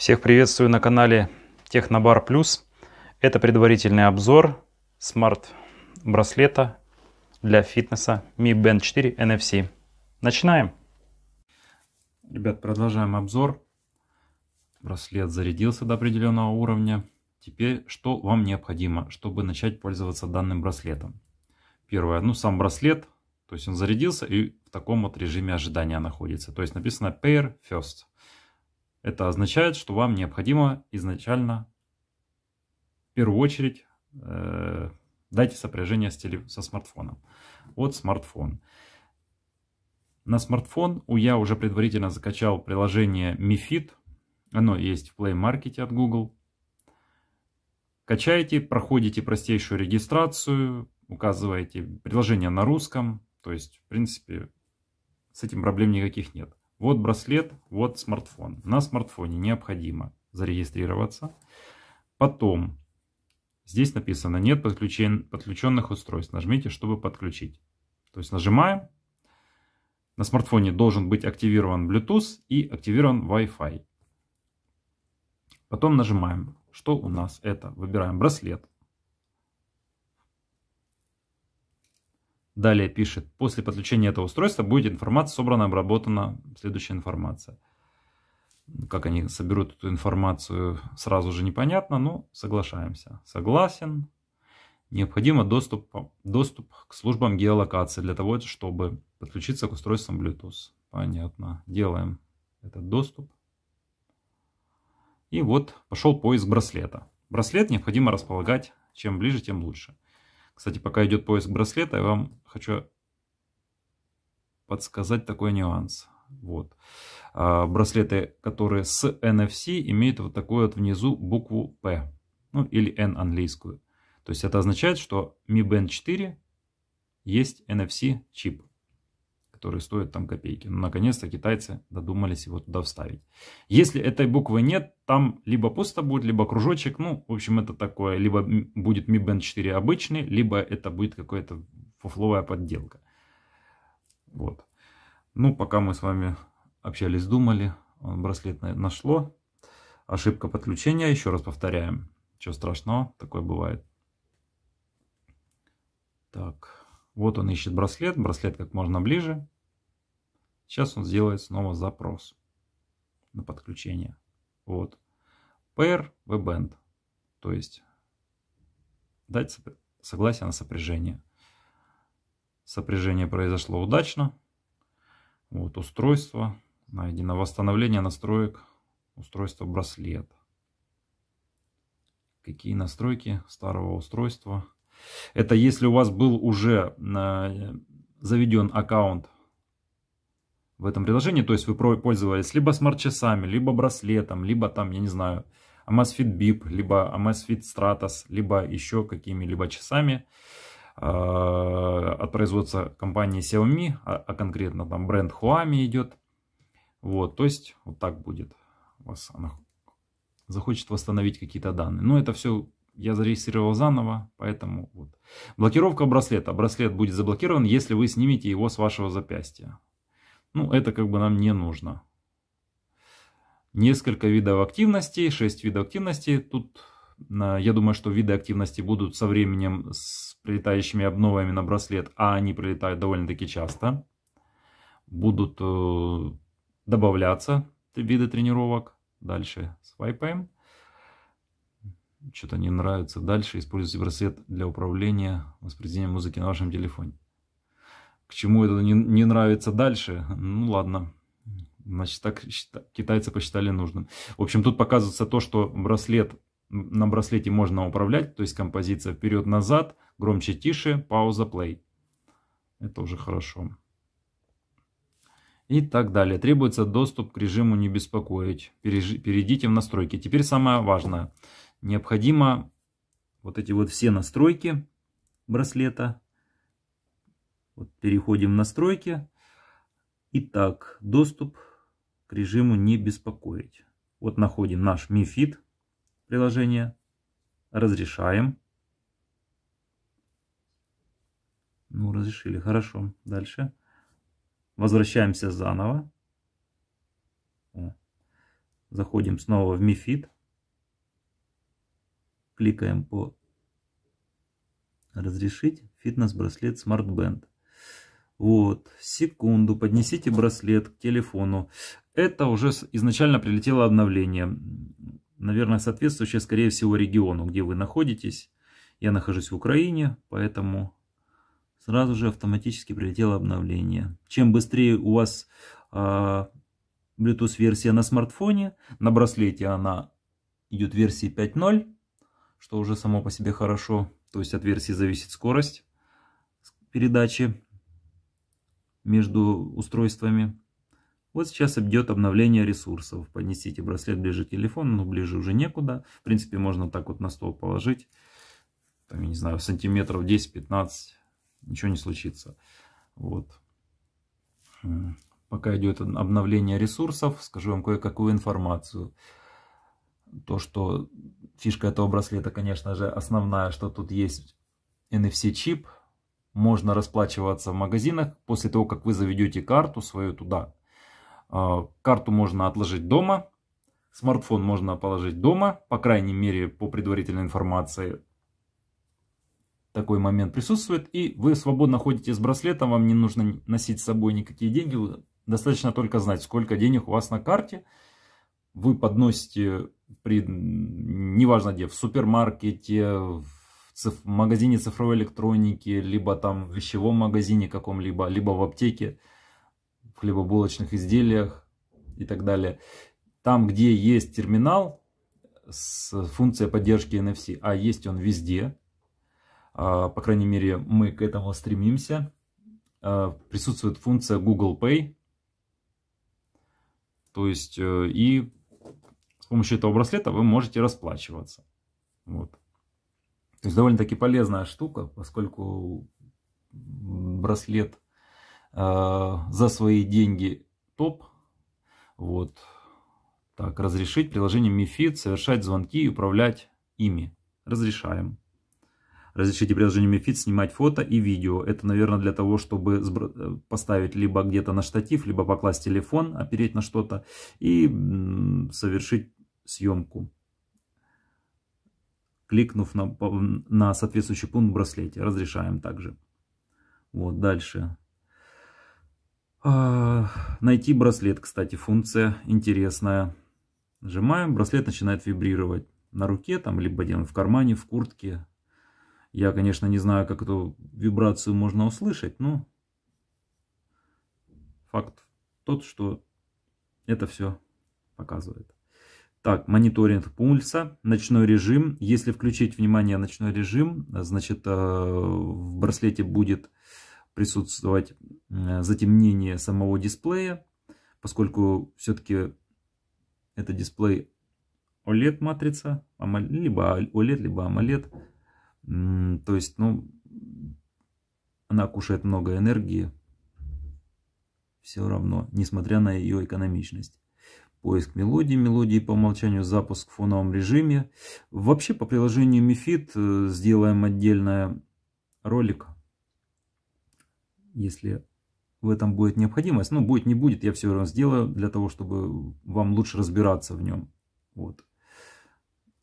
Всех приветствую на канале Технобар Плюс. Это предварительный обзор смарт-браслета для фитнеса Mi Band 4 NFC. Начинаем! Ребят, продолжаем обзор. Браслет зарядился до определенного уровня. Теперь что вам необходимо, чтобы начать пользоваться данным браслетом? Первое, ну сам браслет, то есть он зарядился и в таком вот режиме ожидания находится. То есть написано Pair First. Это означает, что вам необходимо изначально, в первую очередь, э, дайте сопряжение с теле... со смартфоном. Вот смартфон. На смартфон у я уже предварительно закачал приложение MiFit. Оно есть в Play Market от Google. Качаете, проходите простейшую регистрацию, указываете приложение на русском. То есть, в принципе, с этим проблем никаких нет. Вот браслет, вот смартфон. На смартфоне необходимо зарегистрироваться. Потом здесь написано нет подключен, подключенных устройств. Нажмите, чтобы подключить. То есть нажимаем. На смартфоне должен быть активирован Bluetooth и активирован Wi-Fi. Потом нажимаем. Что у нас это? Выбираем браслет. Далее пишет, после подключения этого устройства будет информация собрана, обработана, следующая информация. Как они соберут эту информацию, сразу же непонятно, но соглашаемся. Согласен. Необходимо доступ, доступ к службам геолокации для того, чтобы подключиться к устройствам Bluetooth. Понятно. Делаем этот доступ. И вот пошел поиск браслета. Браслет необходимо располагать. Чем ближе, тем лучше. Кстати, пока идет поиск браслета, я вам хочу подсказать такой нюанс. Вот. А, браслеты, которые с NFC, имеют вот такую вот внизу букву P, ну или N английскую. То есть это означает, что Mi Band 4 есть NFC чип которые стоят там копейки. Но ну, наконец-то китайцы додумались его туда вставить. Если этой буквы нет, там либо пусто будет, либо кружочек. Ну, в общем, это такое. Либо будет Mi Band 4 обычный, либо это будет какая-то фуфловая подделка. Вот. Ну, пока мы с вами общались, думали, э, браслет нашло. Ошибка подключения, еще раз повторяем. Ничего страшного, такое бывает. Так, вот он ищет браслет, браслет как можно ближе. Сейчас он сделает снова запрос на подключение. Вот. Pair band, То есть дать согласие на сопряжение. Сопряжение произошло удачно. Вот устройство. Найдено восстановление настроек устройства браслет. Какие настройки старого устройства? Это если у вас был уже э, заведен аккаунт в этом приложении. То есть вы пользовались либо смарт-часами, либо браслетом, либо там, я не знаю, Amazfit Bip, либо Amazfit Stratos, либо еще какими-либо часами э, от производства компании Xiaomi, а, а конкретно там бренд Huami идет. Вот, то есть вот так будет. У вас она захочет восстановить какие-то данные. Но это все я зарегистрировал заново, поэтому вот. Блокировка браслета. Браслет будет заблокирован, если вы снимете его с вашего запястья. Ну, это как бы нам не нужно. Несколько видов активности, 6 видов активности. Тут я думаю, что виды активности будут со временем с прилетающими обновами на браслет, а они прилетают довольно-таки часто. Будут э, добавляться виды тренировок. Дальше свайпаем. Что-то не нравится. Дальше используйте браслет для управления воспроизведением музыки на вашем телефоне к чему это не, не нравится дальше. Ну ладно. Значит, так китайцы посчитали нужным. В общем, тут показывается то, что браслет, на браслете можно управлять, то есть композиция вперед-назад, громче-тише, пауза, плей. Это уже хорошо. И так далее. Требуется доступ к режиму «Не беспокоить». Перейдите в настройки. Теперь самое важное. Необходимо вот эти вот все настройки браслета вот переходим в настройки. Итак, доступ к режиму не беспокоить. Вот находим наш MiFit приложение. Разрешаем. Ну, разрешили, хорошо. Дальше. Возвращаемся заново. Заходим снова в MiFit. Кликаем по «Разрешить фитнес-браслет SmartBand». Вот, секунду, поднесите браслет к телефону. Это уже изначально прилетело обновление. Наверное, соответствующее, скорее всего, региону, где вы находитесь. Я нахожусь в Украине, поэтому сразу же автоматически прилетело обновление. Чем быстрее у вас э, а, Bluetooth-версия на смартфоне, на браслете она идет версии 5.0, что уже само по себе хорошо. То есть от версии зависит скорость передачи между устройствами. Вот сейчас идет обновление ресурсов. Поднесите браслет ближе к телефону, но ближе уже некуда. В принципе, можно так вот на стол положить. Там, я не знаю, сантиметров 10-15. Ничего не случится. Вот. Пока идет обновление ресурсов, скажу вам кое-какую информацию. То, что фишка этого браслета, конечно же, основная, что тут есть NFC-чип – можно расплачиваться в магазинах после того, как вы заведете карту свою туда. А, карту можно отложить дома, смартфон можно положить дома, по крайней мере по предварительной информации. Такой момент присутствует, и вы свободно ходите с браслетом, вам не нужно носить с собой никакие деньги, достаточно только знать, сколько денег у вас на карте. Вы подносите, при, неважно где, в супермаркете, в в магазине цифровой электроники, либо там в вещевом магазине каком-либо, либо в аптеке, в хлебобулочных изделиях и так далее. Там, где есть терминал с функцией поддержки NFC, а есть он везде, а, по крайней мере, мы к этому стремимся, а, присутствует функция Google Pay, то есть э, и с помощью этого браслета вы можете расплачиваться. Вот. То есть довольно-таки полезная штука, поскольку браслет э, за свои деньги топ. Вот. Так, разрешить приложение MiFID совершать звонки и управлять ими. Разрешаем. Разрешите приложение MiFID снимать фото и видео. Это, наверное, для того, чтобы э, поставить либо где-то на штатив, либо покласть телефон, опереть на что-то и совершить съемку кликнув на, на соответствующий пункт в браслете. Разрешаем также. Вот, дальше. А, найти браслет, кстати, функция интересная. Нажимаем, браслет начинает вибрировать на руке, там, либо делаем в кармане, в куртке. Я, конечно, не знаю, как эту вибрацию можно услышать, но факт тот, что это все показывает. Так, мониторинг пульса, ночной режим. Если включить внимание ночной режим, значит э, в браслете будет присутствовать э, затемнение самого дисплея, поскольку все-таки это дисплей OLED матрица, либо OLED, либо AMOLED. То есть, ну, она кушает много энергии, все равно, несмотря на ее экономичность поиск мелодии, мелодии по умолчанию запуск в фоновом режиме. Вообще по приложению MiFit э, сделаем отдельный ролик, если в этом будет необходимость. Ну, будет, не будет, я все равно сделаю для того, чтобы вам лучше разбираться в нем. Вот.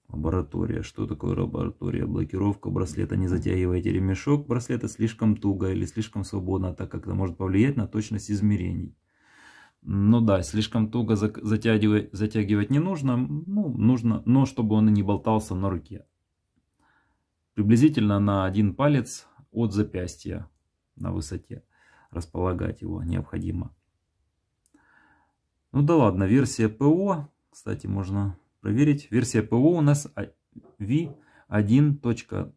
Лаборатория. Что такое лаборатория? Блокировка браслета. Не затягивайте ремешок браслета слишком туго или слишком свободно, так как это может повлиять на точность измерений. Ну да, слишком туго затягивать, затягивать не нужно, ну, нужно, но чтобы он и не болтался на руке. Приблизительно на один палец от запястья на высоте располагать его необходимо. Ну да ладно, версия ПО, кстати, можно проверить. Версия ПО у нас V1.0968.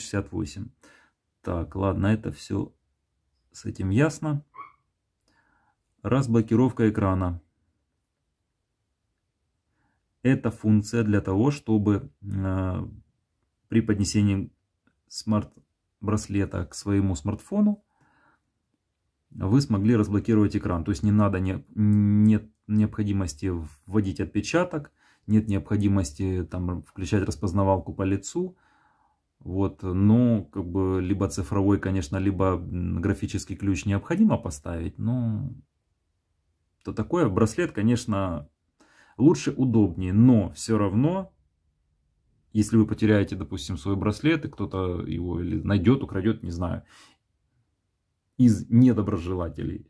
А, так, ладно, это все с этим ясно разблокировка экрана. Это функция для того, чтобы э, при поднесении смарт-браслета к своему смартфону вы смогли разблокировать экран. То есть не надо, не, нет необходимости вводить отпечаток, нет необходимости там, включать распознавалку по лицу. Вот, но как бы либо цифровой, конечно, либо графический ключ необходимо поставить, но что такое. Браслет, конечно, лучше, удобнее, но все равно, если вы потеряете, допустим, свой браслет, и кто-то его или найдет, украдет, не знаю, из недоброжелателей,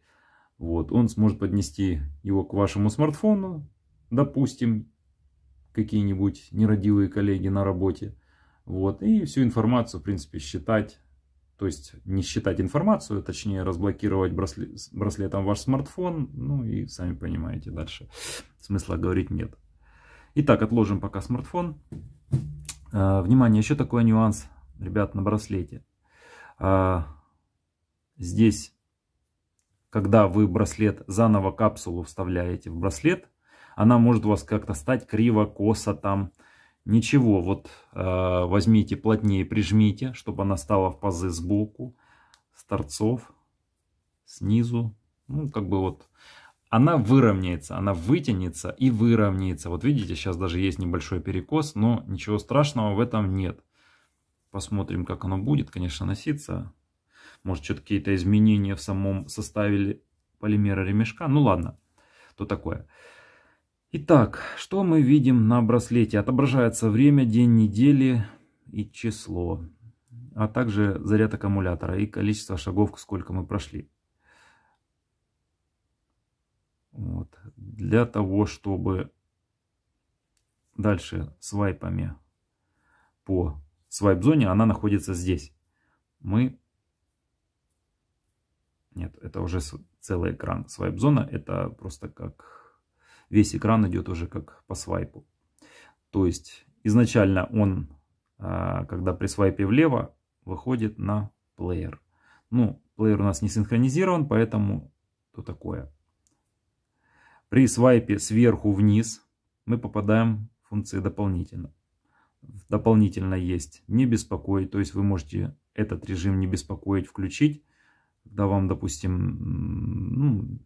вот, он сможет поднести его к вашему смартфону, допустим, какие-нибудь нерадивые коллеги на работе, вот, и всю информацию, в принципе, считать то есть не считать информацию, точнее разблокировать браслет, браслетом ваш смартфон. Ну и сами понимаете, дальше смысла говорить нет. Итак, отложим пока смартфон. А, внимание, еще такой нюанс, ребят, на браслете. А, здесь, когда вы браслет заново капсулу вставляете в браслет, она может у вас как-то стать криво, косо там, Ничего, вот э, возьмите плотнее, прижмите, чтобы она стала в пазы сбоку, с торцов, снизу. Ну, как бы вот она выровняется, она вытянется и выровняется. Вот видите, сейчас даже есть небольшой перекос, но ничего страшного в этом нет. Посмотрим, как оно будет, конечно, носиться. Может, что-то какие-то изменения в самом составе полимера ремешка. Ну, ладно, то такое. Итак, что мы видим на браслете? Отображается время, день недели и число, а также заряд аккумулятора и количество шагов, сколько мы прошли. Вот. Для того, чтобы дальше свайпами по свайп-зоне, она находится здесь. Мы... Нет, это уже целый экран. Свайп-зона это просто как весь экран идет уже как по свайпу. То есть изначально он, а, когда при свайпе влево, выходит на плеер. Ну, плеер у нас не синхронизирован, поэтому то такое. При свайпе сверху вниз мы попадаем в функции дополнительно. Дополнительно есть не беспокоить, то есть вы можете этот режим не беспокоить включить, когда вам, допустим, ну,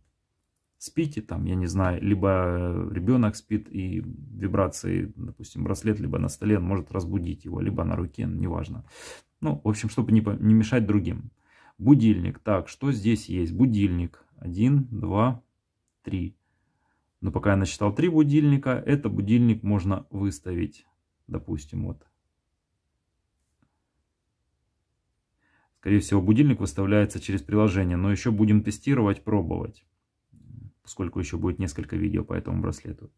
спите, там, я не знаю, либо э, ребенок спит и вибрации, допустим, браслет, либо на столе, он может разбудить его, либо на руке, неважно. Ну, в общем, чтобы не, не мешать другим. Будильник. Так, что здесь есть? Будильник. Один, два, три. Но пока я насчитал три будильника, это будильник можно выставить, допустим, вот. Скорее всего, будильник выставляется через приложение, но еще будем тестировать, пробовать поскольку еще будет несколько видео по этому браслету.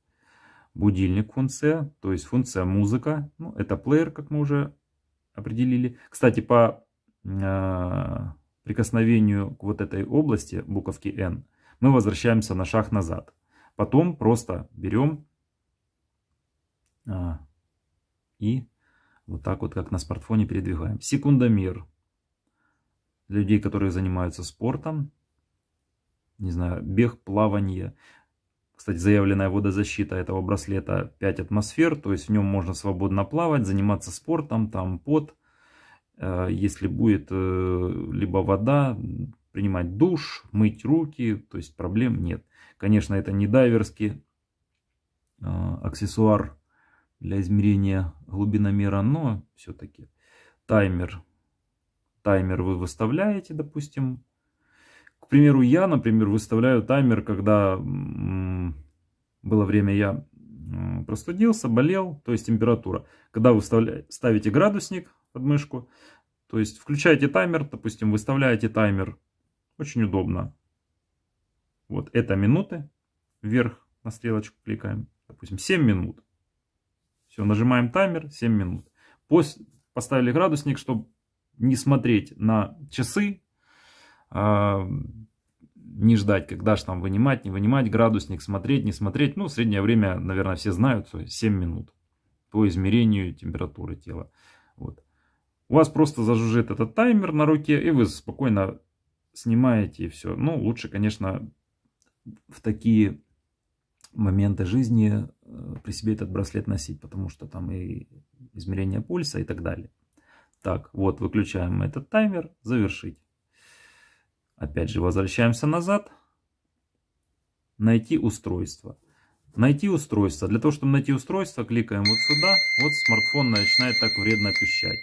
Будильник функция, то есть функция музыка. Ну, это плеер, как мы уже определили. Кстати, по э, прикосновению к вот этой области, буковки N, мы возвращаемся на шаг назад. Потом просто берем э, а, и вот так вот, как на смартфоне, передвигаем. Секундомер. Для людей, которые занимаются спортом, не знаю, бег, плавание. Кстати, заявленная водозащита этого браслета 5 атмосфер, то есть в нем можно свободно плавать, заниматься спортом, там пот. Э, если будет э, либо вода, принимать душ, мыть руки, то есть проблем нет. Конечно, это не дайверский э, аксессуар для измерения глубиномера, но все-таки таймер. Таймер вы выставляете, допустим, к примеру, я, например, выставляю таймер, когда было время я простудился, болел, то есть температура. Когда вы ставите градусник под мышку, то есть включаете таймер, допустим, выставляете таймер, очень удобно. Вот это минуты, вверх на стрелочку кликаем, допустим, 7 минут. Все, нажимаем таймер, 7 минут. После, поставили градусник, чтобы не смотреть на часы, а, не ждать, когда же там вынимать, не вынимать градусник, смотреть, не смотреть. Ну, среднее время, наверное, все знают, 7 минут по измерению температуры тела. Вот. У вас просто зажужжит этот таймер на руке, и вы спокойно снимаете и все. Ну, лучше, конечно, в такие моменты жизни э, при себе этот браслет носить, потому что там и измерение пульса и так далее. Так, вот, выключаем этот таймер, завершить. Опять же, возвращаемся назад. Найти устройство. Найти устройство. Для того, чтобы найти устройство, кликаем вот сюда. Вот смартфон начинает так вредно пищать.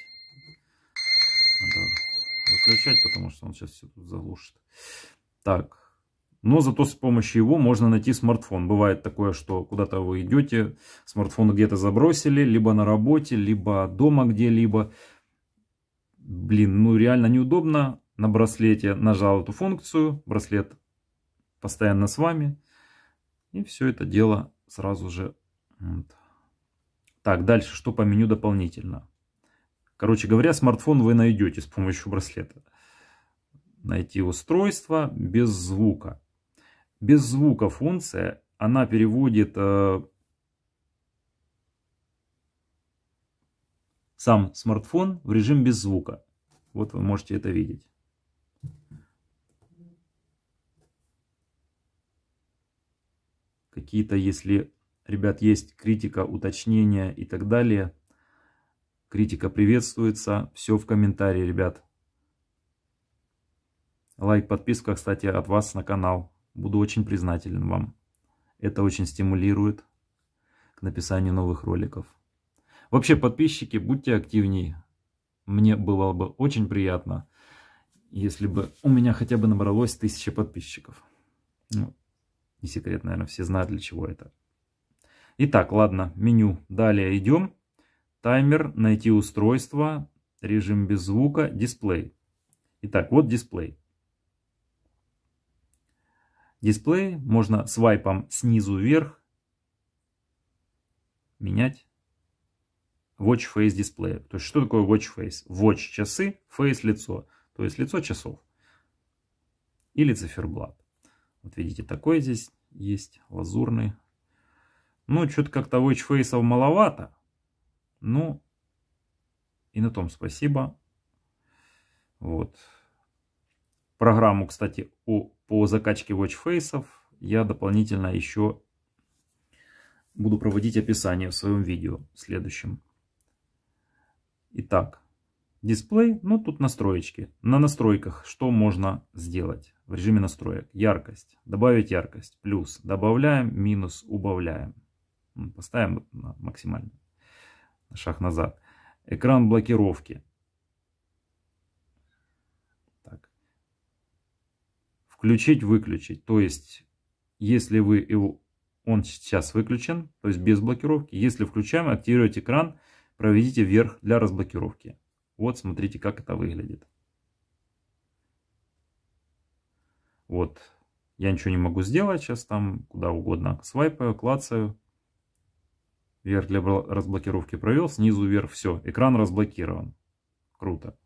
Надо выключать, потому что он сейчас все заглушит. Так. Но зато с помощью его можно найти смартфон. Бывает такое, что куда-то вы идете, смартфон где-то забросили, либо на работе, либо дома где-либо. Блин, ну реально неудобно на браслете нажал эту функцию, браслет постоянно с вами. И все это дело сразу же. Так, дальше, что по меню дополнительно? Короче говоря, смартфон вы найдете с помощью браслета. Найти устройство без звука. Без звука функция, она переводит э, сам смартфон в режим без звука. Вот вы можете это видеть. какие-то, если, ребят, есть критика, уточнения и так далее. Критика приветствуется. Все в комментарии, ребят. Лайк, подписка, кстати, от вас на канал. Буду очень признателен вам. Это очень стимулирует к написанию новых роликов. Вообще, подписчики, будьте активнее. Мне было бы очень приятно, если бы у меня хотя бы набралось тысяча подписчиков. Ну, не секрет, наверное, все знают, для чего это. Итак, ладно, меню. Далее идем. Таймер, найти устройство, режим без звука, дисплей. Итак, вот дисплей. Дисплей можно свайпом снизу вверх менять watch face дисплея. То есть что такое watch face? Watch часы, face лицо, то есть лицо часов или циферблат. Вот видите, такой здесь есть, лазурный. Ну, что-то как-то вэтчфейсов маловато. Ну, и на том спасибо. Вот. Программу, кстати, о, по закачке вэтчфейсов я дополнительно еще буду проводить описание в своем видео следующем. Итак, дисплей, ну тут настроечки. На настройках что можно сделать? в режиме настроек. Яркость. Добавить яркость. Плюс. Добавляем. Минус. Убавляем. Ну, поставим на максимально. Шаг назад. Экран блокировки. Так. Включить, выключить. То есть, если вы его, он сейчас выключен, то есть без блокировки. Если включаем, активировать экран, проведите вверх для разблокировки. Вот, смотрите, как это выглядит. Вот, я ничего не могу сделать сейчас там, куда угодно. Свайпаю, клацаю. Вверх для разблокировки провел, снизу вверх, все, экран разблокирован. Круто.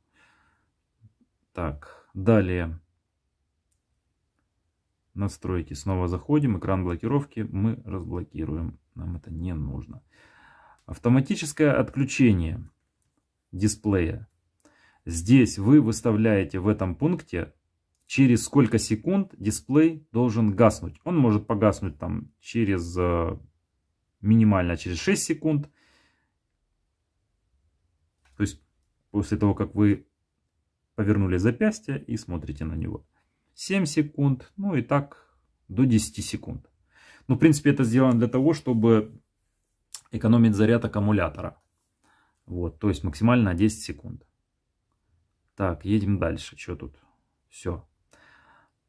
Так, далее. Настройки. Снова заходим, экран блокировки мы разблокируем. Нам это не нужно. Автоматическое отключение дисплея. Здесь вы выставляете в этом пункте через сколько секунд дисплей должен гаснуть. Он может погаснуть там через э, минимально через 6 секунд. То есть после того, как вы повернули запястье и смотрите на него. 7 секунд, ну и так до 10 секунд. Ну, в принципе, это сделано для того, чтобы экономить заряд аккумулятора. Вот, то есть максимально 10 секунд. Так, едем дальше. Что тут? Все.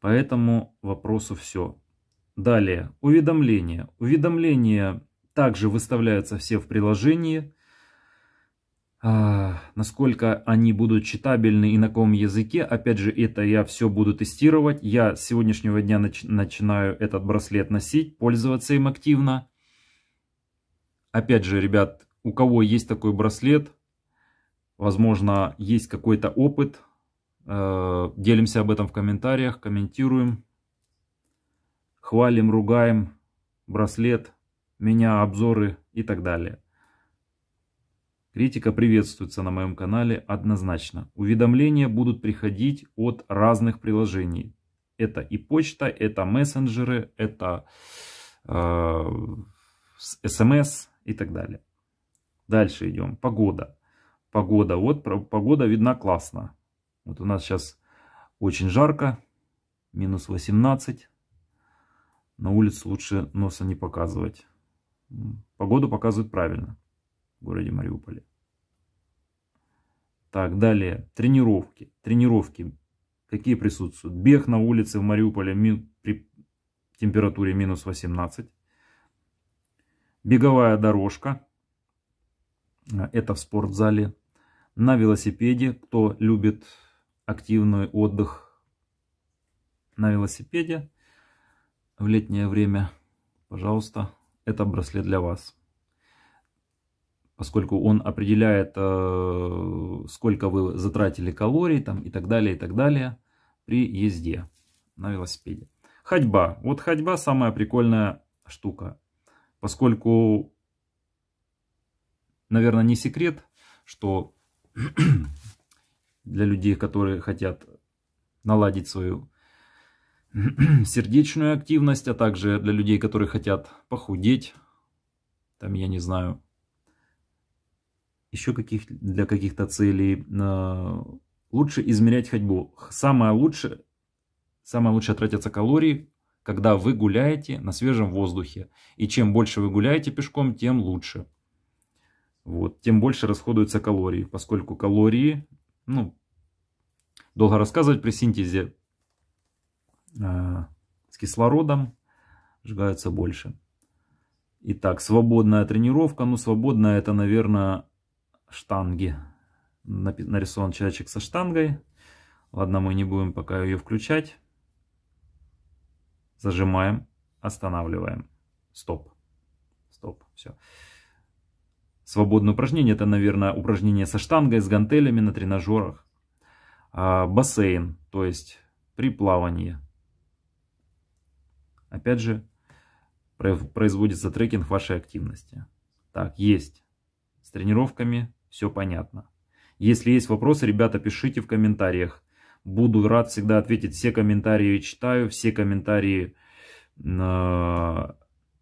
По этому вопросу все. Далее, уведомления. Уведомления также выставляются все в приложении. А, насколько они будут читабельны и на каком языке, опять же, это я все буду тестировать. Я с сегодняшнего дня нач начинаю этот браслет носить, пользоваться им активно. Опять же, ребят, у кого есть такой браслет, возможно, есть какой-то опыт, Э, делимся об этом в комментариях, комментируем, хвалим, ругаем, браслет, меня, обзоры и так далее. Критика приветствуется на моем канале однозначно. Уведомления будут приходить от разных приложений. Это и почта, это мессенджеры, это э, смс и так далее. Дальше идем. Погода. Погода. Вот погода видна классно. Вот у нас сейчас очень жарко, минус 18. На улице лучше носа не показывать. Погоду показывают правильно в городе Мариуполе. Так, далее. Тренировки. Тренировки. Какие присутствуют? Бег на улице в Мариуполе при температуре минус 18. Беговая дорожка. Э, это в спортзале. На велосипеде, кто любит активный отдых на велосипеде в летнее время, пожалуйста, это браслет для вас. Поскольку он определяет, э, сколько вы затратили калорий там, и так далее, и так далее при езде на велосипеде. Ходьба. Вот ходьба самая прикольная штука. Поскольку, наверное, не секрет, что для людей, которые хотят наладить свою сердечную активность, а также для людей, которые хотят похудеть, там, я не знаю, еще каких, для каких-то целей. Э, лучше измерять ходьбу. Самое лучшее, самое лучшее тратятся калории, когда вы гуляете на свежем воздухе. И чем больше вы гуляете пешком, тем лучше. Вот, тем больше расходуются калории, поскольку калории ну, долго рассказывать при синтезе э, с кислородом сжигаются больше. Итак, свободная тренировка. Ну, свободная это, наверное, штанги. Нарисован человечек со штангой. Ладно, мы не будем пока ее включать. Зажимаем, останавливаем. Стоп. Стоп, все. Свободные упражнение это, наверное, упражнение со штангой, с гантелями на тренажерах. А, бассейн, то есть при плавании. Опять же, производится трекинг вашей активности. Так, есть. С тренировками все понятно. Если есть вопросы, ребята, пишите в комментариях. Буду рад всегда ответить. Все комментарии читаю, все комментарии э,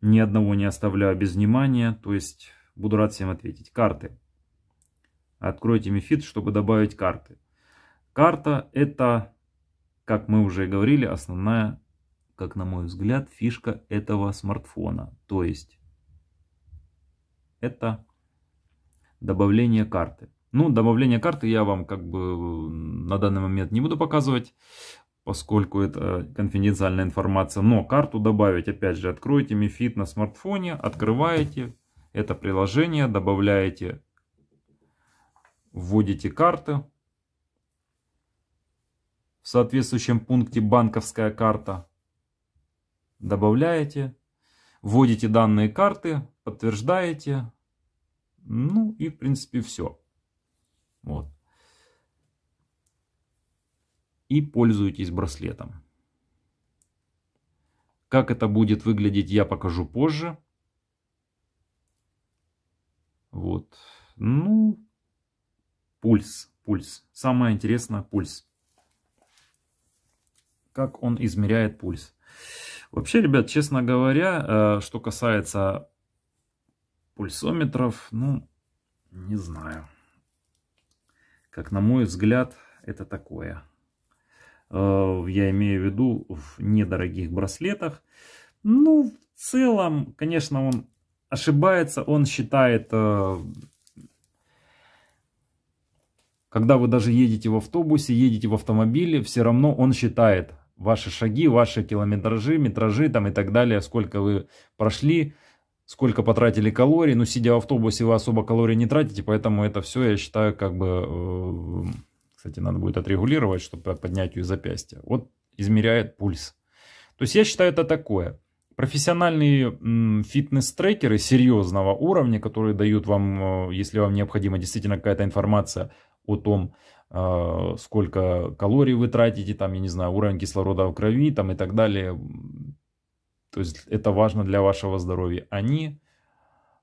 ни одного не оставляю без внимания. То есть Буду рад всем ответить. Карты. Откройте Мифит, чтобы добавить карты. Карта это, как мы уже говорили, основная, как на мой взгляд, фишка этого смартфона. То есть это добавление карты. Ну, добавление карты я вам как бы на данный момент не буду показывать, поскольку это конфиденциальная информация. Но карту добавить, опять же, откройте Мифит на смартфоне, открываете, это приложение, добавляете, вводите карты. В соответствующем пункте банковская карта добавляете, вводите данные карты, подтверждаете. Ну и в принципе все. Вот. И пользуйтесь браслетом. Как это будет выглядеть, я покажу позже. Вот. Ну, пульс, пульс. Самое интересное, пульс. Как он измеряет пульс. Вообще, ребят, честно говоря, э, что касается пульсометров, ну, не знаю. Как на мой взгляд, это такое. Э, я имею в виду в недорогих браслетах. Ну, в целом, конечно, он ошибается, он считает, э, когда вы даже едете в автобусе, едете в автомобиле, все равно он считает ваши шаги, ваши километражи, метражи там и так далее, сколько вы прошли, сколько потратили калорий. Ну, сидя в автобусе, вы особо калорий не тратите, поэтому это все, я считаю, как бы... Э, кстати, надо будет отрегулировать, чтобы поднять ее запястья Вот измеряет пульс. То есть я считаю это такое. Профессиональные фитнес-трекеры серьезного уровня, которые дают вам, э, если вам необходима действительно какая-то информация о том, э, сколько калорий вы тратите, там, я не знаю, уровень кислорода в крови там, и так далее. То есть это важно для вашего здоровья. Они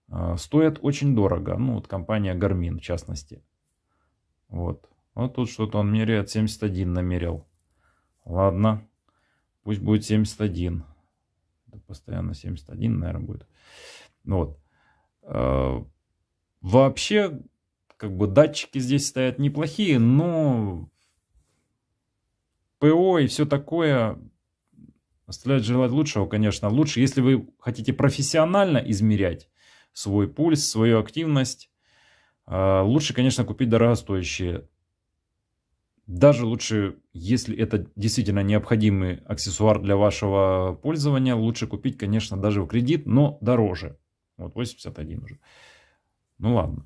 э, стоят очень дорого. Ну, вот компания Garmin, в частности. Вот. Вот тут что-то он меряет, 71 намерил. Ладно, пусть будет 71 постоянно 71, наверное, будет. Ну вот. Э, вообще, как бы датчики здесь стоят неплохие, но ПО и все такое оставляет желать лучшего, конечно. А лучше, если вы хотите профессионально измерять свой пульс, свою активность, э, лучше, конечно, купить дорогостоящие даже лучше, если это действительно необходимый аксессуар для вашего пользования, лучше купить, конечно, даже в кредит, но дороже. Вот 81 уже. Ну ладно,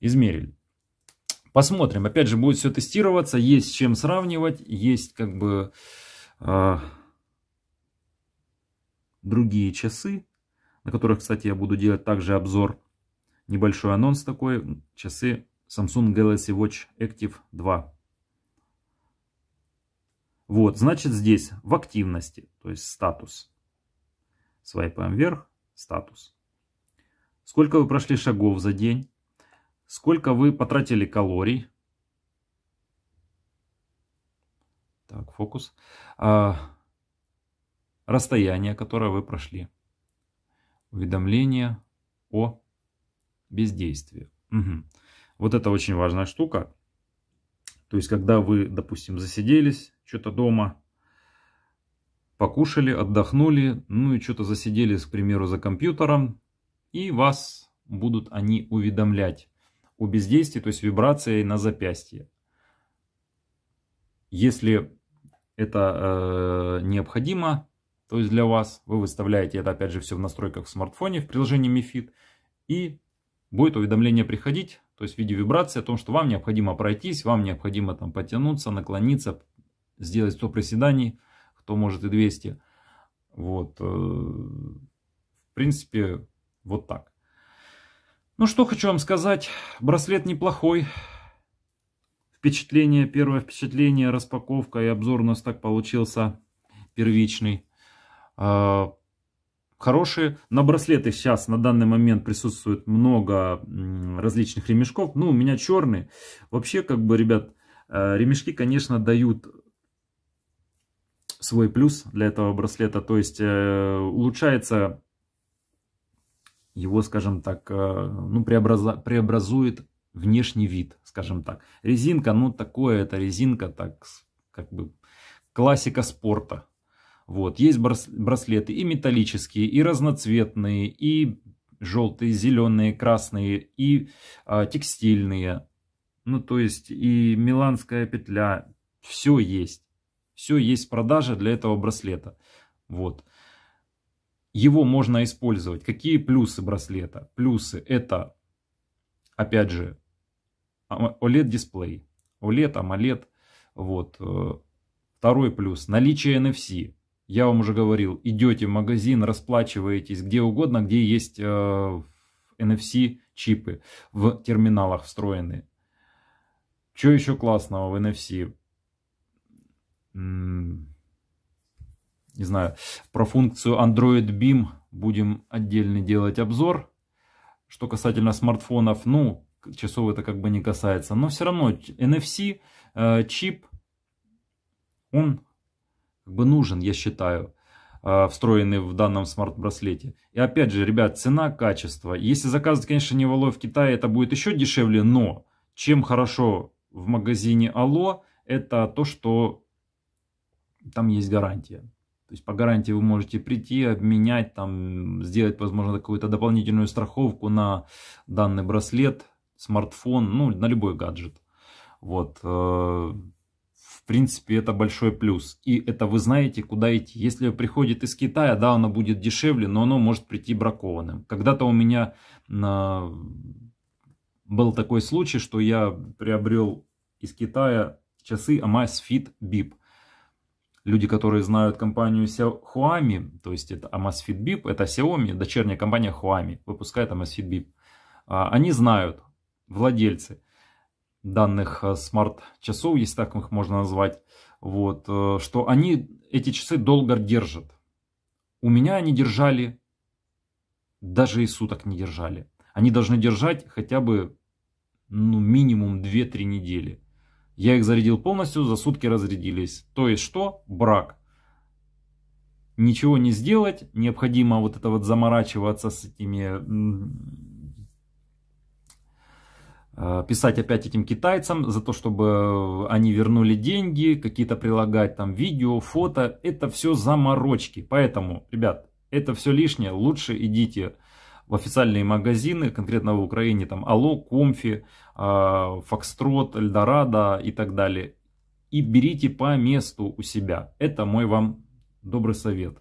измерили. Посмотрим, опять же, будет все тестироваться, есть с чем сравнивать, есть как бы э, другие часы, на которых, кстати, я буду делать также обзор. Небольшой анонс такой, часы Samsung Galaxy Watch Active 2. Вот, значит здесь в активности, то есть статус. Свайпаем вверх, статус. Сколько вы прошли шагов за день? Сколько вы потратили калорий? Так, фокус. А, расстояние, которое вы прошли. Уведомление о бездействии. Угу. Вот это очень важная штука. То есть, когда вы, допустим, засиделись, что-то дома, покушали, отдохнули, ну и что-то засиделись, к примеру, за компьютером, и вас будут они уведомлять о бездействии, то есть вибрацией на запястье. Если это э, необходимо, то есть для вас, вы выставляете это опять же все в настройках в смартфоне, в приложении MiFit, и будет уведомление приходить, то есть в виде вибрации о том, что вам необходимо пройтись, вам необходимо там потянуться, наклониться, сделать 100 приседаний, кто может и 200. Вот, э, в принципе, вот так. Ну что хочу вам сказать, браслет неплохой. Впечатление, первое впечатление, распаковка и обзор у нас так получился первичный. Э, хорошие. На браслеты сейчас на данный момент присутствует много различных ремешков. Ну, у меня черный. Вообще, как бы, ребят, э, ремешки, конечно, дают свой плюс для этого браслета. То есть э, улучшается его, скажем так, э, ну, преобраза, преобразует внешний вид, скажем так. Резинка, ну, такое, это резинка, так, как бы, классика спорта. Вот, есть брас браслеты и металлические, и разноцветные, и желтые, зеленые, красные, и э, текстильные. Ну, то есть, и миланская петля, все есть. Все есть продажа для этого браслета. Вот. Его можно использовать. Какие плюсы браслета? Плюсы это, опять же, OLED-дисплей. OLED, AMOLED. Вот. Второй плюс. Наличие NFC. Я вам уже говорил, идете в магазин, расплачиваетесь где угодно, где есть NFC-чипы в терминалах встроенные. Что еще классного в NFC? не знаю, про функцию Android Beam будем отдельно делать обзор. Что касательно смартфонов, ну, часов это как бы не касается. Но все равно NFC, э, чип, он как бы нужен, я считаю, э, встроенный в данном смарт-браслете. И опять же, ребят, цена, качество. Если заказывать, конечно, не в в Китае, это будет еще дешевле, но чем хорошо в магазине Алло, это то, что там есть гарантия. То есть по гарантии вы можете прийти, обменять, там, сделать, возможно, какую-то дополнительную страховку на данный браслет, смартфон, ну, на любой гаджет. Вот. Э, в принципе, это большой плюс. И это вы знаете, куда идти. Если приходит из Китая, да, оно будет дешевле, но оно может прийти бракованным. Когда-то у меня был такой случай, что я приобрел из Китая часы Amazfit Bip люди, которые знают компанию Xiaomi, то есть это Amazfit Bip, это Xiaomi, дочерняя компания Xiaomi выпускает Amazfit Bip. А, они знают, владельцы данных а, смарт-часов, если так их можно назвать, вот, э, что они эти часы долго держат. У меня они держали, даже и суток не держали. Они должны держать хотя бы ну, минимум 2-3 недели. Я их зарядил полностью, за сутки разрядились. То есть что? Брак. Ничего не сделать, необходимо вот это вот заморачиваться с этими э, писать опять этим китайцам за то, чтобы они вернули деньги, какие-то прилагать там видео, фото. Это все заморочки. Поэтому, ребят, это все лишнее. Лучше идите в официальные магазины, конкретно в Украине, там Алло, Комфи, а, Фокстрот, Эльдорадо и так далее. И берите по месту у себя. Это мой вам добрый совет.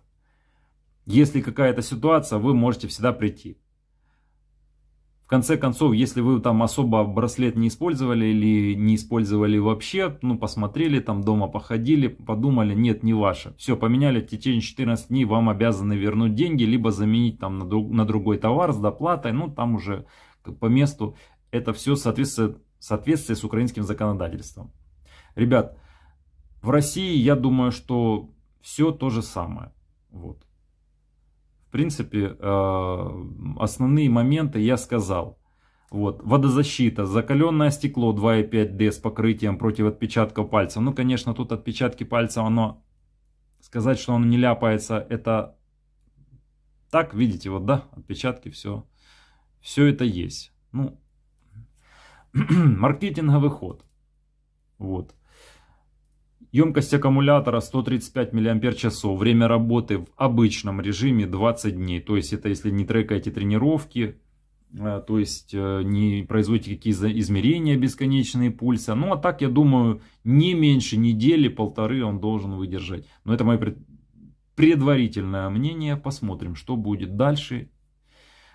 Если какая-то ситуация, вы можете всегда прийти. В конце концов, если вы там особо браслет не использовали или не использовали вообще, ну, посмотрели там дома, походили, подумали, нет, не ваше. Все, поменяли, в течение 14 дней вам обязаны вернуть деньги, либо заменить там на, друг, на другой товар с доплатой, ну, там уже по месту это все соответствует, соответствие с украинским законодательством. Ребят, в России, я думаю, что все то же самое. Вот принципе, э, основные моменты я сказал. Вот. Водозащита, закаленное стекло 2,5D с покрытием против отпечатка пальцев. Ну, конечно, тут отпечатки пальцев, оно... Сказать, что оно не ляпается, это так, видите, вот, да, отпечатки, все. Все это есть. Ну, маркетинговый ход. Вот. Емкость аккумулятора 135 мАч, время работы в обычном режиме 20 дней. То есть это если не трекаете тренировки, э, то есть э, не производите какие-то измерения бесконечные пульса. Ну а так, я думаю, не меньше недели-полторы он должен выдержать. Но это мое предварительное мнение. Посмотрим, что будет дальше.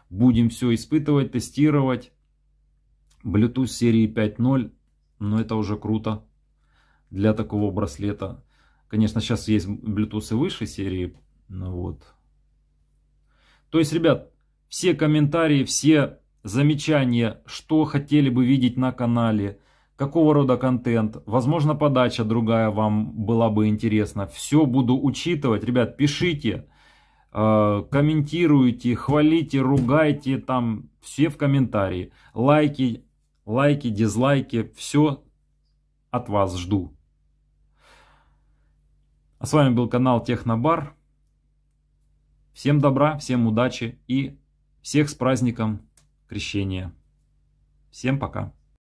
Будем все испытывать, тестировать. Bluetooth серии 5.0, но это уже круто для такого браслета. Конечно, сейчас есть Bluetooth и выше серии. Ну, вот. То есть, ребят, все комментарии, все замечания, что хотели бы видеть на канале, какого рода контент, возможно, подача другая вам была бы интересна. Все буду учитывать. Ребят, пишите, э, комментируйте, хвалите, ругайте, там все в комментарии. Лайки, лайки, дизлайки, все от вас жду. А с вами был канал Технобар. Всем добра, всем удачи и всех с праздником крещения. Всем пока.